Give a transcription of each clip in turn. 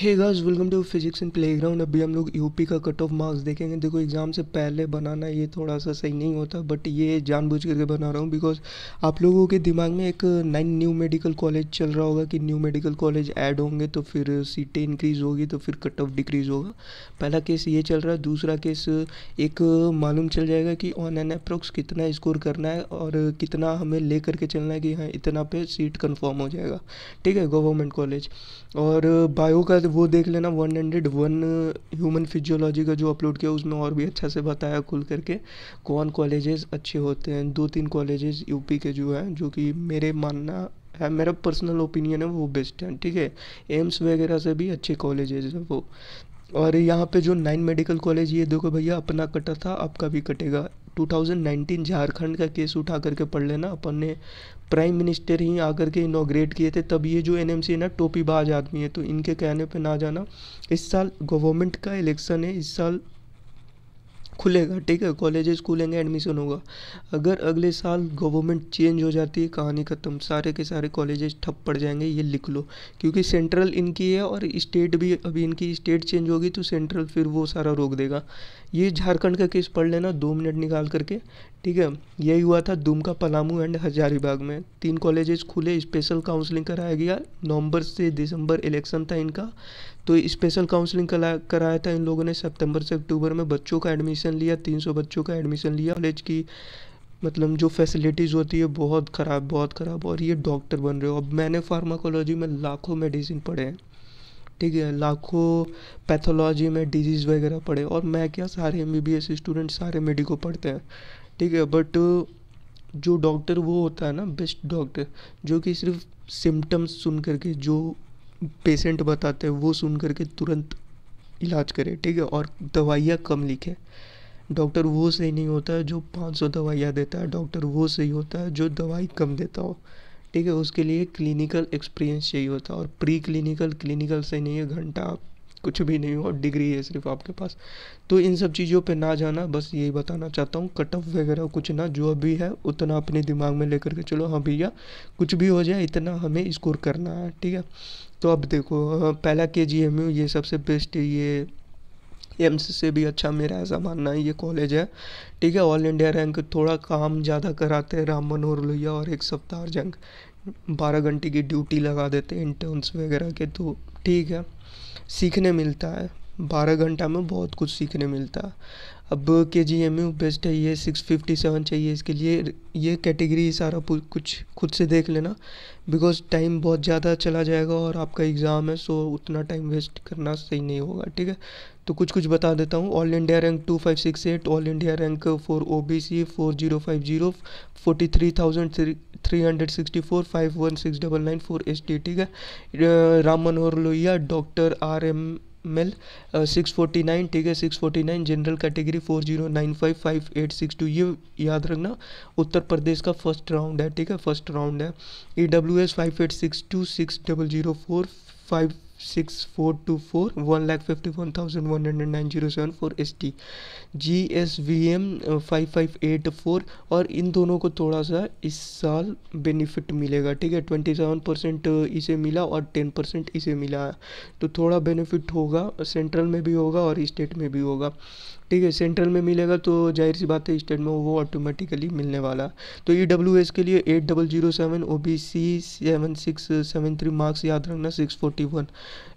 hey guys welcome to physics in ground अभी हम लोग यूपी का कट ऑफ मार्क्स देखेंगे देखो एग्ज़ाम से पहले बनाना ये थोड़ा सा सही नहीं होता बट ये जानबूझ करके बना रहा हूँ बिकॉज आप लोगों के दिमाग में एक नाइन न्यू मेडिकल कॉलेज चल रहा होगा कि न्यू मेडिकल कॉलेज ऐड होंगे तो फिर सीटें इंक्रीज़ होगी तो फिर कट ऑफ डिक्रीज़ होगा पहला केस ये चल रहा है दूसरा केस एक मालूम चल जाएगा कि ऑन एन अप्रोक्स कितना स्कोर करना है और कितना हमें ले करके चलना है कि हाँ इतना पे सीट कन्फर्म हो जाएगा ठीक है गवर्नमेंट कॉलेज और बायो का बाद वो देख लेना one hundred one human physiology का जो अपलोड किया उसमें और भी अच्छा से बताया खुल करके कौन कॉलेजेस अच्छे होते हैं दो तीन कॉलेजेस यूपी के जो हैं जो कि मेरे मानना है मेरा पर्सनल ओपिनियन है वो बेस्ट है ठीक है एम्स वगैरह से भी अच्छे कॉलेजेस हैं वो और यहाँ पे जो नाइन मेडिकल कॉलेज ये देखो भैया अपना कटा था आपका भी कटेगा 2019 झारखंड का केस उठा करके पढ़ लेना अपन ने प्राइम मिनिस्टर ही आकर के इनोग्रेट किए थे तब ये जो एनएमसी है ना टोपीबाज आदमी है तो इनके कहने पे ना जाना इस साल गवर्नमेंट का इलेक्शन है इस साल खुलेगा ठीक है कॉलेजेस खुलेंगे एडमिशन होगा अगर अगले साल गवर्नमेंट चेंज हो जाती है कहानी ख़त्म सारे के सारे कॉलेजेस ठप पड़ जाएंगे ये लिख लो क्योंकि सेंट्रल इनकी है और स्टेट भी अभी इनकी स्टेट चेंज होगी तो सेंट्रल फिर वो सारा रोक देगा ये झारखंड का केस पढ़ लेना दो मिनट निकाल करके ठीक है यही हुआ था दुमका पलामू एंड हजारीबाग में तीन कॉलेजेस खुले स्पेशल काउंसलिंग कराया गया नवंबर से दिसंबर इलेक्शन था इनका तो स्पेशल काउंसलिंग कराया था इन लोगों ने सितंबर से अक्टूबर में बच्चों का एडमिशन लिया 300 बच्चों का एडमिशन लिया कॉलेज की मतलब जो फैसिलिटीज़ होती है बहुत ख़राब बहुत ख़राब और ये डॉक्टर बन रहे हो अब मैंने फार्माकोलॉजी में लाखों मेडिसिन पढ़े हैं ठीक है लाखों पैथोलॉजी में डिजीज़ वगैरह पढ़े और मैं क्या सारे M B B S student सारे मेडिको पढ़ते हैं ठीक है बट जो डॉक्टर वो होता है ना बेस्ट डॉक्टर जो कि सिर्फ सिम्टम्स सुन करके जो पेशेंट बताते हैं वो सुन करके तुरंत इलाज करे ठीक है और दवाइयाँ कम लिखे डॉक्टर वो सही नहीं होता है जो 500 दवाइयाँ देता है डॉक्टर वो सही होता है जो दवाई कम देता हो ठीक है उसके लिए क्लिनिकल एक्सपीरियंस चाहिए होता है और प्री क्लिनिकल क्लिनिकल से नहीं है घंटा कुछ भी नहीं हो डिग्री है सिर्फ आपके पास तो इन सब चीज़ों पे ना जाना बस यही बताना चाहता हूँ कट ऑफ वगैरह कुछ ना जो भी है उतना अपने दिमाग में लेकर के चलो हाँ भैया कुछ भी हो जाए इतना हमें स्कोर करना है ठीक है तो अब देखो पहला के जी एम यू ये सबसे बेस्ट ये एम्स से भी अच्छा मेरा ऐसा मानना है ये कॉलेज है ठीक है ऑल इंडिया रैंक थोड़ा काम ज़्यादा कराते हैं राम मनोहर लोहिया और एक सप्ताह जंग बारह घंटे की ड्यूटी लगा देते हैं इंटर्नस वगैरह के तो ठीक है सीखने मिलता है बारह घंटा में बहुत कुछ सीखने मिलता है अब के जी एम यू बेस्ट है ये सिक्स फिफ्टी सेवन चाहिए इसके लिए ये कैटेगरी सारा कुछ खुद से देख लेना बिकॉज टाइम बहुत ज़्यादा चला जाएगा और आपका एग्ज़ाम है सो उतना टाइम वेस्ट करना सही नहीं होगा ठीक है तो कुछ कुछ बता देता हूँ all India rank two five six eight all India rank for O B C four zero five zero forty three thousand three hundred sixty four five one six double nine four S T ठीक है Ram Manohar Lohia doctor R M L six forty nine ठीक है six forty nine general category four zero nine five five eight six two ये याद रखना उत्तर प्रदेश का first round है ठीक है फर्स्ट राउंड है E W S five eight six two six double zero four five six four two four one lakh fifty one thousand one hundred nine zero seven four S T G S V M five five eight four और इन दोनों को थोड़ा सा इस साल benefit मिलेगा ठीक है ट्वेंटी सेवन परसेंट इसे मिला और टेन परसेंट इसे मिला तो थोड़ा बेनिफिट होगा सेंट्रल में भी होगा और स्टेट में भी होगा ठीक है सेंट्रल में मिलेगा तो जाहिर सी बात है स्टेट में वो ऑटोमेटिकली मिलने वाला तो ई डब्ल्यू एस के लिए eight double zero seven O B C seven six seven three marks याद रखना सिक्स फोर्टी वन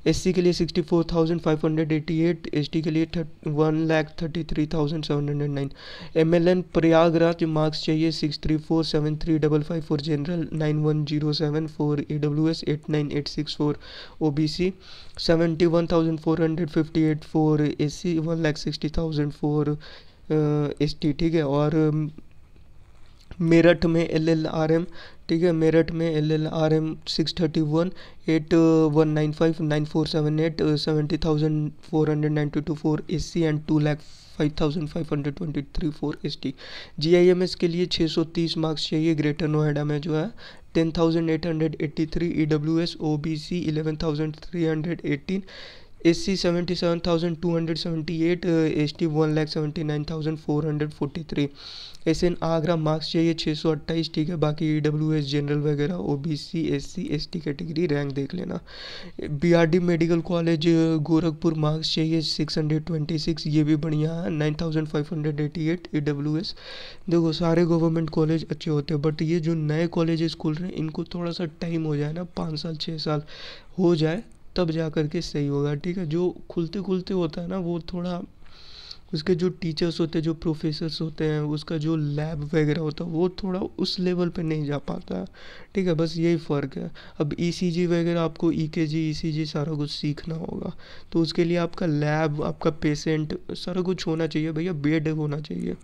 एस के लिए 64,588 एसटी के लिए one lakh thirty three thousand Prayagraj marks चाहिए six three four seven three double five four general nine one zero seven four A W S eight nine eight six four O B C seventy one thousand four hundred fifty eight four A C one lakh sixty thousand four S ठीक है और um, Meerut में L L R M ठीक है मेरठ में L L R M six thirty one eight one nine five nine four seven eight seventy thousand four hundred ninety two four S C and two lakh five thousand five hundred twenty three four S T G I M S के लिए छः सौ तीस marks चाहिए greater Noida में जो है ten thousand eight hundred eighty three E W S O B C eleven thousand three hundred eighteen S C seventy seven thousand two hundred seventy eight S T one lakh seventy nine thousand four hundred forty three S N Agra marks चाहिए छः सौ अट्ठाईस ठीक है बाकी ई W S general वगैरह O B C S C S T category rank देख लेना B R D medical college Gorakhpur marks चाहिए सिक्स हंड्रेड ट्वेंटी सिक्स ये भी बढ़िया है nine thousand five hundred eighty eight E W S देखो सारे गवर्नमेंट कॉलेज अच्छे होते हैं बट ये जो नए कॉलेजेस खुल रहे हैं इनको थोड़ा सा टाइम हो जाए ना पाँच साल छः साल हो जाए तब जा कर के सही होगा ठीक है जो खुलते खुलते होता है ना वो थोड़ा उसके जो टीचर्स होते हैं जो प्रोफेसर्स होते हैं उसका जो लैब वगैरह होता है वो थोड़ा उस लेवल पे नहीं जा पाता ठीक है बस यही फ़र्क है अब ई e वगैरह आपको ई e के e सारा कुछ सीखना होगा तो उसके लिए आपका लैब आपका पेशेंट सारा कुछ होना चाहिए भैया बेड होना चाहिए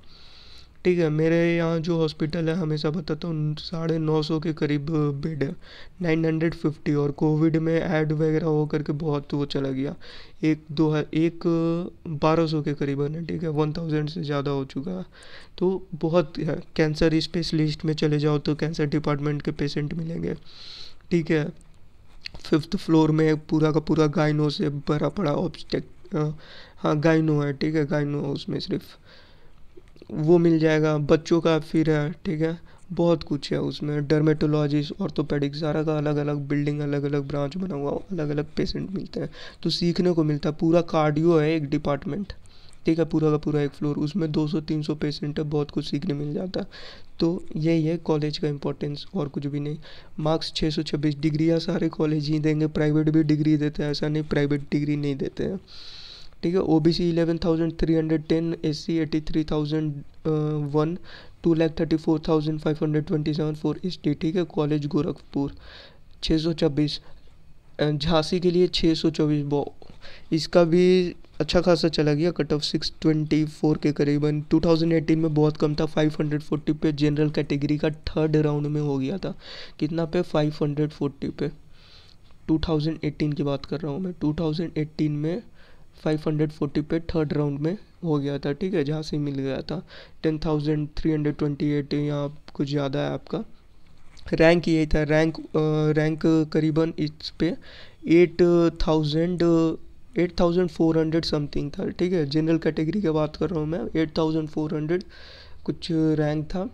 ठीक है मेरे यहाँ जो हॉस्पिटल है हमेशा बताता हूँ साढ़े नौ सौ के करीब बेड है नाइन हंड्रेड फिफ्टी और कोविड में ऐड वगैरह हो करके बहुत वो चला गया एक दो एक बारह सौ के करीबन है ठीक है वन थाउजेंड से ज़्यादा हो चुका है तो बहुत है कैंसर स्पेशलिस्ट में चले जाओ तो कैंसर डिपार्टमेंट के पेशेंट मिलेंगे ठीक है फिफ्थ फ्लोर में पूरा का पूरा गाइनो से भरा पड़ा ऑब्जेक्ट हाँ गाइनो है ठीक है गाइनो उसमें सिर्फ वो मिल जाएगा बच्चों का फिर है ठीक है बहुत कुछ है उसमें डर्मेटोलॉजिस्ट ऑर्थोपेडिक सारा का अलग अलग बिल्डिंग अलग अलग ब्रांच बना हुआ अलग अलग पेशेंट मिलते हैं तो सीखने को मिलता है पूरा कार्डियो है एक डिपार्टमेंट ठीक है पूरा का पूरा एक फ्लोर उसमें 200-300 पेशेंट है बहुत कुछ सीखने मिल जाता है तो यही है कॉलेज का इंपॉर्टेंस और कुछ भी नहीं मार्क्स 626 डिग्रियाँ सारे कॉलेज ही देंगे प्राइवेट भी डिग्री देते हैं ऐसा नहीं प्राइवेट डिग्री नहीं देते हैं ठीक है O B C eleven thousand three hundred ten S C eighty three thousand one two lakh thirty four thousand five hundred twenty seven four S T ठीक है कॉलेज गोरखपुर छः सौ छब्बीस झांसी के लिए छः सौ चौबीस बॉ इसका भी अच्छा खासा चला गया cut off six twenty four के करीबन टू थाउजेंड एटीन में बहुत कम था फाइव हंड्रेड फोर्टी पे जनरल कैटेगरी का थर्ड राउंड में हो गया था कितना पे फाइव हंड्रेड फोर्टी पे टू थाउजेंड एटीन की बात कर रहा हूँ मैं टू थाउजेंड एटीन में 540 पे थर्ड राउंड में हो गया था ठीक है जहाँ से मिल गया था 10,328 यहाँ कुछ ज़्यादा है आपका रैंक यही था रैंक रैंक करीबन इस पे eight thousand eight thousand four hundred something था ठीक है जनरल कैटेगरी की बात कर रहा हूँ मैं एट थाउजेंड फोर हंड्रेड कुछ रैंक था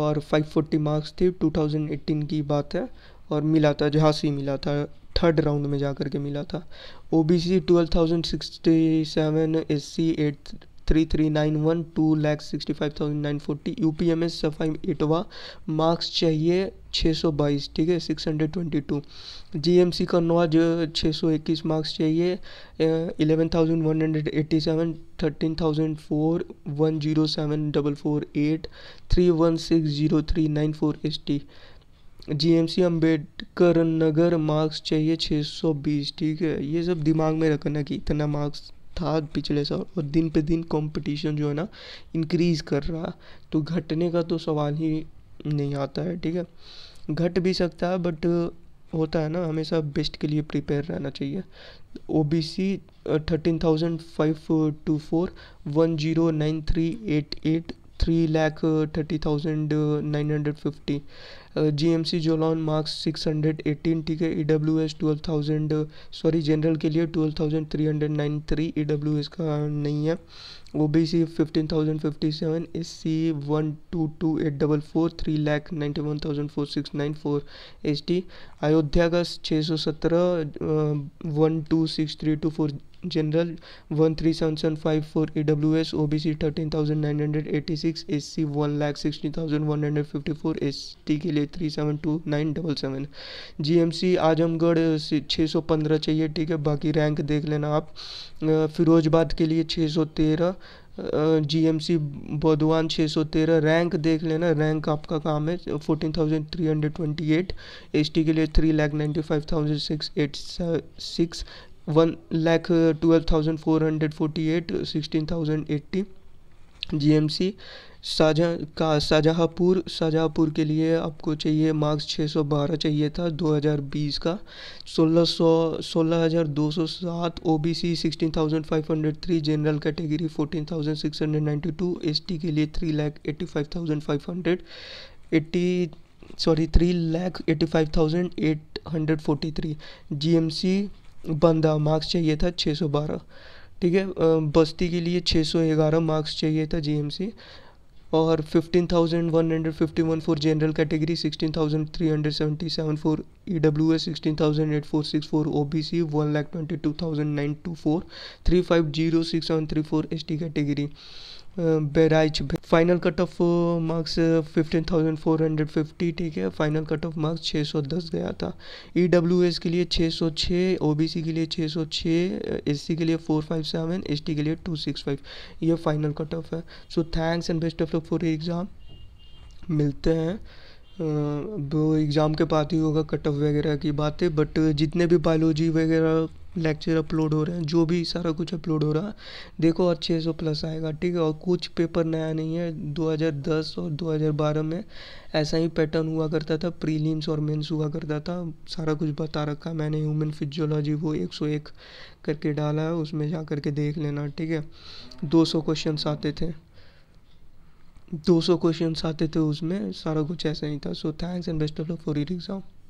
और 540 मार्क्स थे 2018 की बात है और मिला था जहाँ से मिला था थर्ड राउंड में जा करके के मिला था O B C twelve thousand sixty seven S C eight three three nine one two lakh sixty five thousand nine forty U P M S Saifai Etawah marks चाहिए छः सौ बाईस ठीक है six hundred twenty two G M C का जो छः सौ इक्कीस मार्क्स चाहिए eleven thousand one hundred eighty seven thirteen thousand four one zero seven double four eight three one six zero three nine four S T GMC Ambedkar Nagar marks चाहिए छः सौ बीस ठीक है ये सब दिमाग में रखना कि इतना मार्क्स था पिछले साल और दिन पे दिन कंपटीशन जो है ना इंक्रीज़ कर रहा तो घटने का तो सवाल ही नहीं आता है ठीक है घट भी सकता है बट होता है ना हमेशा बेस्ट के लिए प्रिपेयर रहना चाहिए O B C thirteen thousand five two four one zero nine three eight eight three lakh thirty thousand nine hundred fifty G M C Jalaun marks six hundred eighteen ठीक है E W S twelve thousand sorry general के लिए twelve thousand three hundred nine three E W S का नहीं है O B C fifteen thousand fifty seven S C one two two eight double four three lakh ninety one thousand four six nine four S T Ayodhya का छः सौ सत्रह one two six three two four general one three seven seven five four E W S O B C thirteen thousand nine hundred eighty six S C one lakh sixty thousand one hundred fifty four S T के लिए three seven two nine double seven G M C Azamgarh छः सौ पंद्रह चाहिए ठीक है बाकी rank देख लेना आप फिरोजबाद uh, के लिए छः सौ तेरह जी एम सी बदवान छः सौ तेरह रैंक देख लेना रैंक आपका काम है fourteen thousand three hundred twenty eight S T के लिए three lakh ninety five thousand six eight six one lakh twelve thousand four hundred forty eight sixteen thousand eighty G M C Shahjahan का शाहजहाँपुर शाहजहाँपुर के लिए आपको चाहिए मार्क्स छः सौ बारह चाहिए था दो हज़ार बीस का सोलह सोलह सौ सौ हजार दो सात O B C sixteen thousand five hundred three general category fourteen thousand six hundred ninety two S T के लिए three lakh eighty five thousand five hundred eighty sorry three lakh eighty five thousand eight hundred forty three G M C Banda marks चाहिए था 612 ठीक है बस्ती के लिए 611 marks चाहिए था जीएमसी और 15,151 for general category 16,377 for EWS 16,8464 for OBC 1,22,924 350,6734 ST category Bahraich final cut off marks 15,450 ठीक है फाइनल कट ऑफ मार्क्स 610 गया था ई e के लिए 606 ओबीसी के लिए 606 एससी uh, के लिए 457 एसटी के लिए 265 ये फाइनल कट ऑफ है so thanks and best of luck for exam मिलते हैं uh, वो एग्ज़ाम के बाद ही होगा कट ऑफ वगैरह की बातें बट uh, जितने भी बायोलॉजी वगैरह लेक्चर अपलोड हो रहे हैं जो भी सारा कुछ अपलोड हो रहा है देखो और छः सौ प्लस आएगा ठीक है और कुछ पेपर नया नहीं है 2010 और 2012 में ऐसा ही पैटर्न हुआ करता था प्रीलिम्स और मेंस हुआ करता था सारा कुछ बता रखा मैंने ह्यूमन फिजियोलॉजी वो 101 करके डाला है उसमें जा करके देख लेना ठीक है 200 क्वेश्चन आते थे 200 क्वेश्चंस आते थे उसमें सारा कुछ ऐसा ही था so thanks and best of luck for year exam